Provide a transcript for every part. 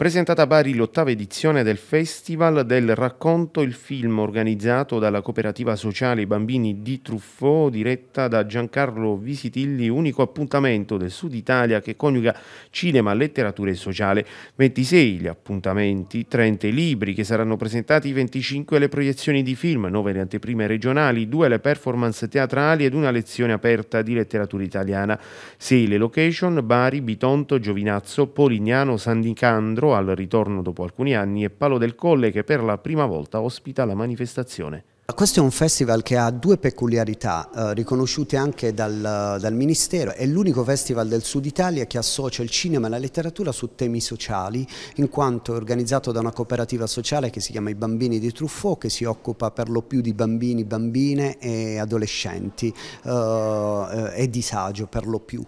presentata a Bari l'ottava edizione del Festival del Racconto, il film organizzato dalla cooperativa sociale I Bambini di Truffaut, diretta da Giancarlo Visitilli, unico appuntamento del Sud Italia che coniuga cinema, letteratura e sociale. 26 gli appuntamenti, 30 i libri che saranno presentati, 25 le proiezioni di film, 9 le anteprime regionali, 2 le performance teatrali ed una lezione aperta di letteratura italiana, 6 le location, Bari, Bitonto, Giovinazzo, Polignano, San Nicandro, al ritorno dopo alcuni anni è Palo del Colle che per la prima volta ospita la manifestazione. Questo è un festival che ha due peculiarità, eh, riconosciute anche dal, dal Ministero, è l'unico festival del Sud Italia che associa il cinema e la letteratura su temi sociali, in quanto è organizzato da una cooperativa sociale che si chiama I Bambini di Truffaut, che si occupa per lo più di bambini, bambine e adolescenti eh, eh e disagio per lo più.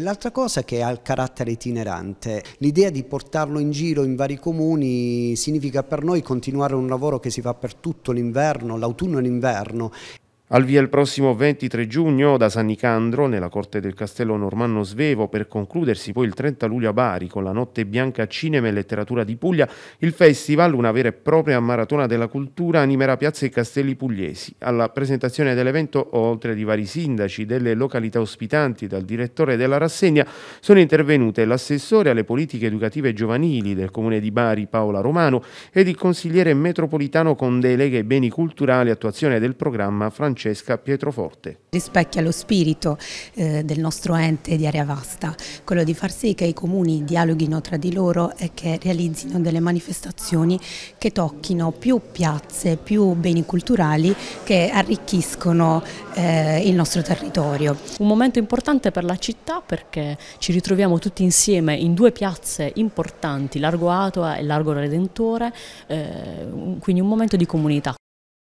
l'altra cosa che ha il carattere itinerante, l'idea di portarlo in giro in vari comuni significa per noi continuare un lavoro che si fa per tutto l'inverno l'inverno, l'autunno e l'inverno al via il prossimo 23 giugno da San Nicandro nella corte del castello normanno Svevo per concludersi poi il 30 luglio a Bari con la Notte Bianca Cinema e Letteratura di Puglia, il festival, una vera e propria maratona della cultura, animerà piazze e castelli pugliesi. Alla presentazione dell'evento, oltre di vari sindaci delle località ospitanti dal direttore della rassegna, sono intervenute l'assessore alle politiche educative giovanili del comune di Bari Paola Romano ed il consigliere metropolitano con deleghe ai beni culturali attuazione del programma Francesco Francesca Pietroforte. Rispecchia lo spirito eh, del nostro ente di Area Vasta, quello di far sì che i comuni dialoghino tra di loro e che realizzino delle manifestazioni che tocchino più piazze, più beni culturali che arricchiscono eh, il nostro territorio. Un momento importante per la città perché ci ritroviamo tutti insieme in due piazze importanti, Largo Atoa e Largo Redentore, eh, quindi un momento di comunità.